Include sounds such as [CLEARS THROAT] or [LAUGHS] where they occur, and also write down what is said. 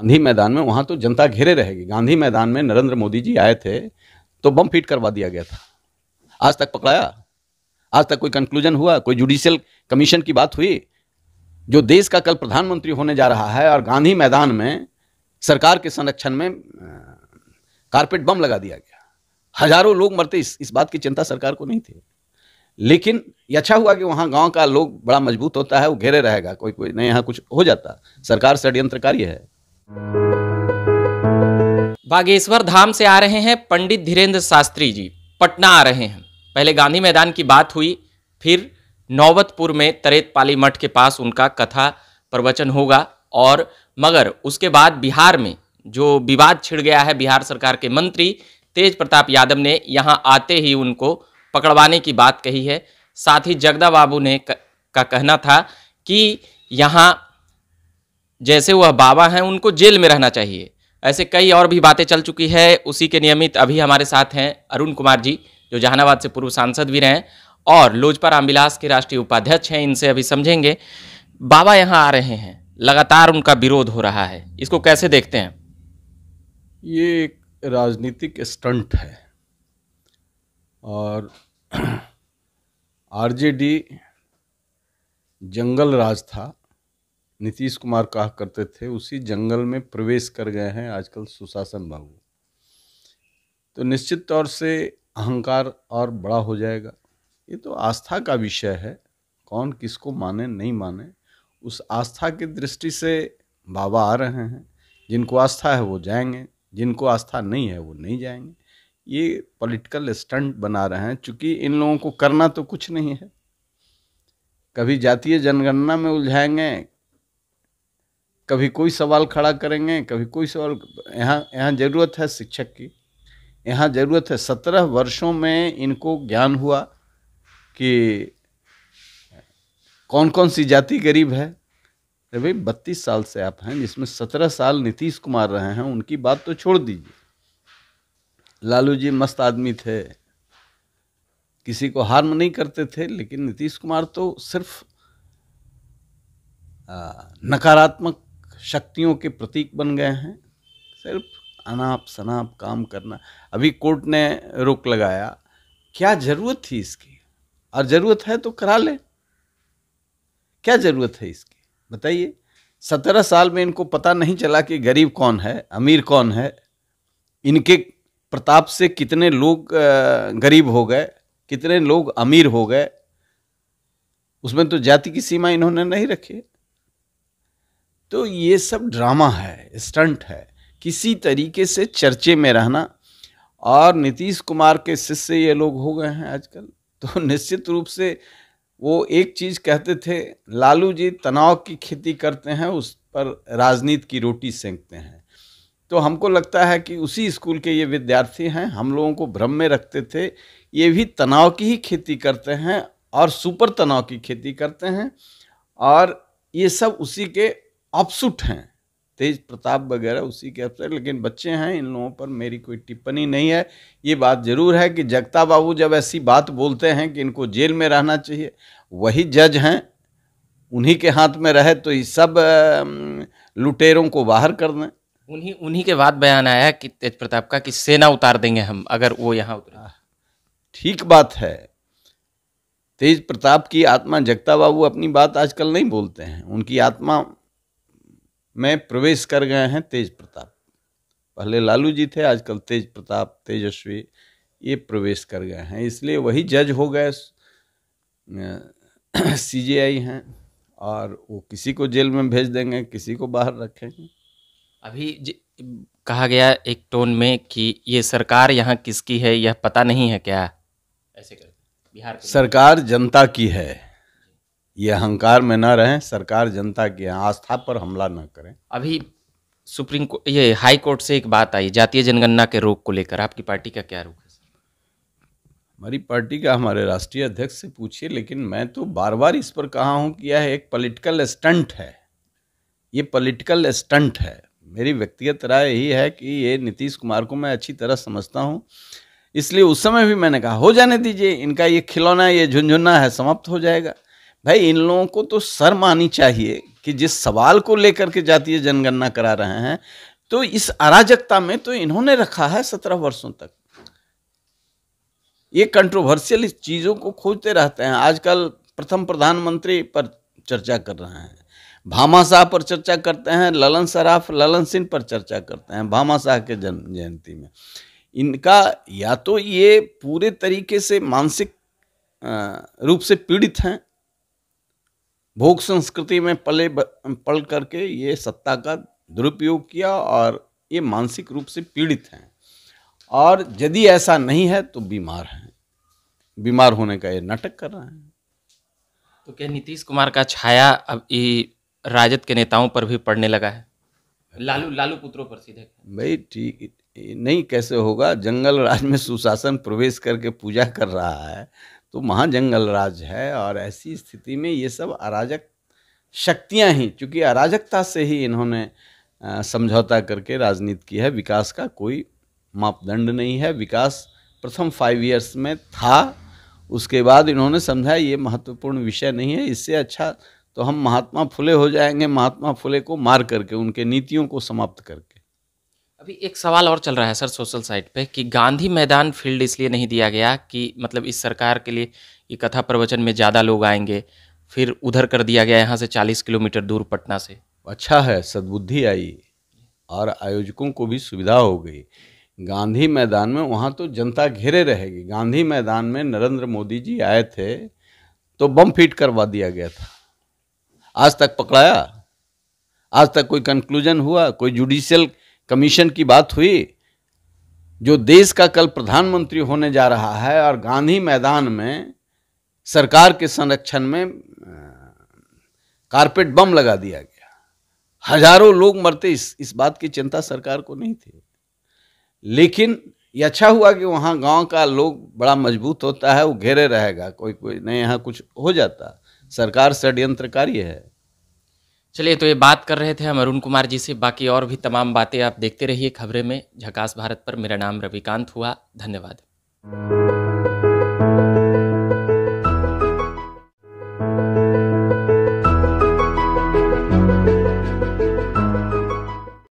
गांधी मैदान में वहां तो जनता घेरे रहेगी गांधी मैदान में नरेंद्र मोदी जी आए थे तो बम फिट करवा दिया गया था आज तक पकड़ाया आज तक कोई कंक्लूजन हुआ कोई जुडिशियल कमीशन की बात हुई जो देश का कल प्रधानमंत्री होने जा रहा है और गांधी मैदान में सरकार के संरक्षण में कारपेट बम लगा दिया गया हजारों लोग मरते इस, इस बात की चिंता सरकार को नहीं थी लेकिन ये अच्छा हुआ कि वहाँ गांव का लोग बड़ा मजबूत होता है वो घेरे रहेगा कोई कोई नहीं यहाँ कुछ हो जाता सरकार षड्यंत्रकारी है बागेश्वर धाम से आ रहे हैं पंडित धीरेन्द्र शास्त्री जी पटना आ रहे हैं पहले गांधी मैदान की बात हुई फिर नौबतपुर में तरेतपाली मठ के पास उनका कथा प्रवचन होगा और मगर उसके बाद बिहार में जो विवाद छिड़ गया है बिहार सरकार के मंत्री तेज प्रताप यादव ने यहाँ आते ही उनको पकड़वाने की बात कही है साथ ही जगदा बाबू ने का कहना था कि यहाँ जैसे वह बाबा हैं उनको जेल में रहना चाहिए ऐसे कई और भी बातें चल चुकी है उसी के नियमित अभी हमारे साथ हैं अरुण कुमार जी जो जहानाबाद से पूर्व सांसद भी रहे हैं और लोजपा रामविलास के राष्ट्रीय उपाध्यक्ष हैं इनसे अभी समझेंगे बाबा यहाँ आ रहे हैं लगातार उनका विरोध हो रहा है इसको कैसे देखते हैं ये एक राजनीतिक स्टंट है और [CLEARS THROAT] आरजेडी जंगल राज था नीतीश कुमार कहा करते थे उसी जंगल में प्रवेश कर गए हैं आजकल सुशासन बाबू तो निश्चित तौर से अहंकार और बड़ा हो जाएगा ये तो आस्था का विषय है कौन किसको माने नहीं माने उस आस्था की दृष्टि से बाबा आ रहे हैं जिनको आस्था है वो जाएंगे जिनको आस्था नहीं है वो नहीं जाएंगे ये पॉलिटिकल स्टंट बना रहे हैं चूँकि इन लोगों को करना तो कुछ नहीं है कभी जातीय जनगणना में उलझाएंगे कभी कोई सवाल खड़ा करेंगे कभी कोई सवाल यहाँ यहाँ ज़रूरत है शिक्षक की यहाँ ज़रूरत है सत्रह वर्षों में इनको ज्ञान हुआ कि कौन कौन सी जाति गरीब है अरे भाई बत्तीस साल से आप हैं जिसमें सत्रह साल नीतीश कुमार रहे हैं उनकी बात तो छोड़ दीजिए लालू जी मस्त आदमी थे किसी को हार्म नहीं करते थे लेकिन नीतीश कुमार तो सिर्फ नकारात्मक शक्तियों के प्रतीक बन गए हैं सिर्फ अनाप शनाप काम करना अभी कोर्ट ने रोक लगाया क्या जरूरत थी इसकी और जरूरत है तो करा ले क्या जरूरत है इसकी बताइए सत्रह साल में इनको पता नहीं चला कि गरीब कौन है अमीर कौन है इनके प्रताप से कितने लोग गरीब हो गए कितने लोग अमीर हो गए उसमें तो जाति की सीमा इन्होंने नहीं रखी तो ये सब ड्रामा है स्टंट है किसी तरीके से चर्चे में रहना और नीतीश कुमार के शिष्य ये लोग हो गए हैं आजकल तो [LAUGHS] निश्चित रूप से वो एक चीज़ कहते थे लालू जी तनाव की खेती करते हैं उस पर राजनीति की रोटी सेंकते हैं तो हमको लगता है कि उसी स्कूल के ये विद्यार्थी हैं हम लोगों को भ्रम में रखते थे ये भी तनाव की ही खेती करते हैं और सुपर तनाव की खेती करते हैं और ये सब उसी के अपसुट हैं तेज प्रताप वगैरह उसी के अवसर लेकिन बच्चे हैं इन लोगों पर मेरी कोई टिप्पणी नहीं है ये बात ज़रूर है कि जगता बाबू जब ऐसी बात बोलते हैं कि इनको जेल में रहना चाहिए वही जज हैं उन्हीं के हाथ में रहे तो ये सब लुटेरों को बाहर कर दें उन्हीं उन्हीं के बाद बयान आया कि तेज प्रताप का कि सेना उतार देंगे हम अगर वो यहाँ उतरा ठीक बात है तेज प्रताप की आत्मा जगता बाबू अपनी बात आजकल नहीं बोलते हैं उनकी आत्मा में प्रवेश कर गए हैं तेज प्रताप पहले लालू जी थे आजकल तेज प्रताप तेजस्वी ये प्रवेश कर गए हैं इसलिए वही जज हो गए सीजीआई [CLEARS THROAT] हैं और वो किसी को जेल में भेज देंगे किसी को बाहर रखेंगे अभी कहा गया एक टोन में कि ये सरकार यहाँ किसकी है यह पता नहीं है क्या ऐसे कर बिहार सरकार जनता की है ये अहंकार में ना रहें सरकार जनता की आस्था पर हमला ना करें अभी सुप्रीम कोर्ट ये हाई कोर्ट से एक बात आई जातीय जनगणना के रोक को लेकर आपकी पार्टी का क्या रुख है हमारी पार्टी का हमारे राष्ट्रीय अध्यक्ष से पूछिए लेकिन मैं तो बार बार इस पर कहा हूँ कि यह एक पॉलिटिकल स्टंट है ये पॉलिटिकल स्टंट है मेरी व्यक्तिगत राय यही है कि ये नीतीश कुमार को मैं अच्छी तरह समझता हूँ इसलिए उस समय भी मैंने कहा हो जाने दीजिए इनका ये खिलौना ये झुंझुना है समाप्त हो जाएगा भाई इन लोगों को तो शर्म आनी चाहिए कि जिस सवाल को लेकर के जातीय जनगणना करा रहे हैं तो इस अराजकता में तो इन्होंने रखा है सत्रह वर्षों तक ये कंट्रोवर्शियल चीज़ों को खोजते रहते हैं आजकल प्रथम प्रधानमंत्री पर चर्चा कर रहे हैं भामा शाह पर चर्चा करते हैं ललन सराफ ललन सिंह पर चर्चा करते हैं भामा शाह के जन्म जयंती में इनका या तो ये पूरे तरीके से मानसिक रूप से पीड़ित हैं भोग संस्कृति में पले पल करके ये सत्ता का दुरुपयोग किया और ये मानसिक रूप से पीड़ित हैं और यदि ऐसा नहीं है तो बीमार हैं बीमार होने का ये नाटक कर रहे हैं तो क्या नीतीश कुमार का छाया अब ये राजद के नेताओं पर भी पड़ने लगा है लालू लालू पुत्रों पर सीधे भाई ठीक नहीं कैसे होगा जंगल राज में सुशासन प्रवेश करके पूजा कर रहा है तो महाजंगल राज है और ऐसी स्थिति में ये सब अराजक शक्तियां ही चूँकि अराजकता से ही इन्होंने समझौता करके राजनीति की है विकास का कोई मापदंड नहीं है विकास प्रथम फाइव ईयर्स में था उसके बाद इन्होंने समझा ये महत्वपूर्ण विषय नहीं है इससे अच्छा तो हम महात्मा फुले हो जाएंगे महात्मा फुले को मार करके उनके नीतियों को समाप्त करके अभी एक सवाल और चल रहा है सर सोशल साइट पे कि गांधी मैदान फील्ड इसलिए नहीं दिया गया कि मतलब इस सरकार के लिए ये कथा प्रवचन में ज़्यादा लोग आएंगे फिर उधर कर दिया गया यहाँ से चालीस किलोमीटर दूर पटना से अच्छा है सद्बुद्धि आई और आयोजकों को भी सुविधा हो गई गांधी मैदान में वहाँ तो जनता घेरे रहेगी गांधी मैदान में नरेंद्र मोदी जी आए थे तो बम फिट करवा दिया गया था आज तक पकड़ाया आज तक कोई कंक्लूजन हुआ कोई जुडिशियल कमीशन की बात हुई जो देश का कल प्रधानमंत्री होने जा रहा है और गांधी मैदान में सरकार के संरक्षण में कारपेट बम लगा दिया गया हजारों लोग मरते इस इस बात की चिंता सरकार को नहीं थी लेकिन ये अच्छा हुआ कि वहाँ गांव का लोग बड़ा मजबूत होता है वो घेरे रहेगा कोई कोई नहीं यहाँ कुछ हो जाता सरकार षड्यंत्रकारी है चलिए तो ये बात कर रहे थे हम अरुण कुमार जी से बाकी और भी तमाम बातें आप देखते रहिए खबरें में झकास भारत पर मेरा नाम रविकांत हुआ धन्यवाद